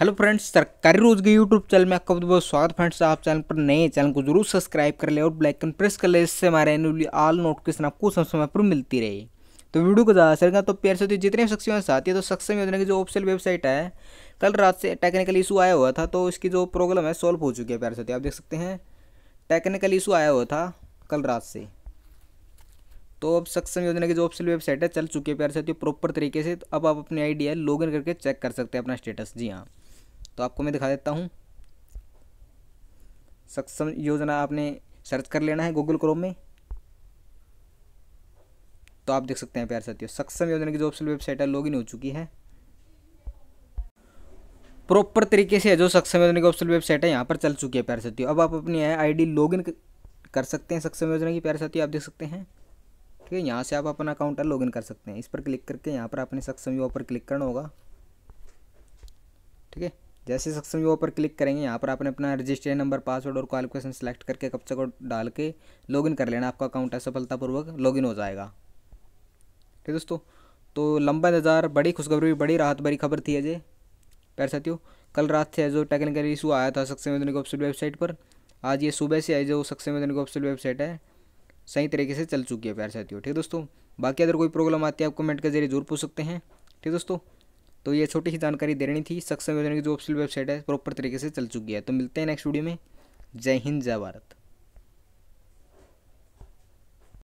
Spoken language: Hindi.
हेलो फ्रेंड्स सरकारी रोज के यूट्यूब चैनल में आपका बहुत बहुत स्वागत फ्रेंड्स आप चैनल पर नए चैनल को जरूर सब्सक्राइब कर ले और ब्लैक प्रेस कर ले इससे हमारे एनुअली ऑल नोटिफिकेशन आपको सब समय पर मिलती रहे तो वीडियो को ज़्यादा सरगा तो प्यार से जितने में साथ है तो सक्सेस योजना की जो ऑफिशियल वेबसाइट है कल रात से टेक्निकल इशू आया हुआ था तो इसकी जो प्रॉब्लम है सॉल्व हो चुकी है प्यार से तो आप देख सकते हैं टेक्निकल इशू आया हुआ था कल रात से तो अब सक्षम योजना की जो ऑफिशियल वेबसाइट है चल चुकी है प्यार साथियों तो प्रॉपर तरीके से तो अब आप अपनी आइडिया लॉगिन करके चेक कर सकते हैं अपना स्टेटस जी हाँ तो आपको मैं दिखा देता हूँ सक्षम योजना आपने सर्च कर लेना है गूगल क्रोम में तो आप देख सकते हैं प्यार साथियों सक्षम योजना की जो ऑप्शन वेबसाइट है लॉगिन हो चुकी है प्रॉपर तरीके से जो सक्षम योजना की ऑप्शन वेबसाइट है यहाँ पर चल चुकी है प्यार साथियों अब आप अपनी आईडी लॉगिन कर सकते हैं सक्षम योजना की प्यार साथियों आप देख सकते हैं ठीक है यहाँ से आप अपना अकाउंट लॉग कर सकते हैं इस पर क्लिक करके यहाँ पर आपने सक्षम युवा पर क्लिक करना होगा ठीक है जैसे सक्सेस यू पर क्लिक करेंगे यहाँ पर आपने अपना रजिस्ट्रेशन नंबर पासवर्ड और क्वालिफिकेशन सेलेक्ट करके से को डाल के लॉगिन कर लेना आपका अकाउंट असफलतापूर्वक लॉगिन हो जाएगा ठीक है दोस्तों तो लंबा इंतजार बड़ी खुशखबरी बड़ी राहत भरी खबर थी अजय प्यार साथियों कल रात से जो टेक्निकल इशू आया था सक्सेस मेदनिक ऑफिशियल वेबसाइट पर आज ये सुबह से आई जो सक्सेस मेदनिक ऑफिशियल वेबसाइट है सही तरीके से चल चुकी है प्यार साथियों ठीक है दोस्तों बाकी अगर कोई प्रॉब्लम आती है आप कमेंट के जरिए जरूर पूछ सकते हैं ठीक दोस्तों तो ये छोटी सी जानकारी दे रही थी सक्षम योजना की जो ऑफिशियल वेबसाइट है प्रॉपर तरीके से चल चुकी है तो मिलते हैं नेक्स्ट वीडियो में जय हिंद जय भारत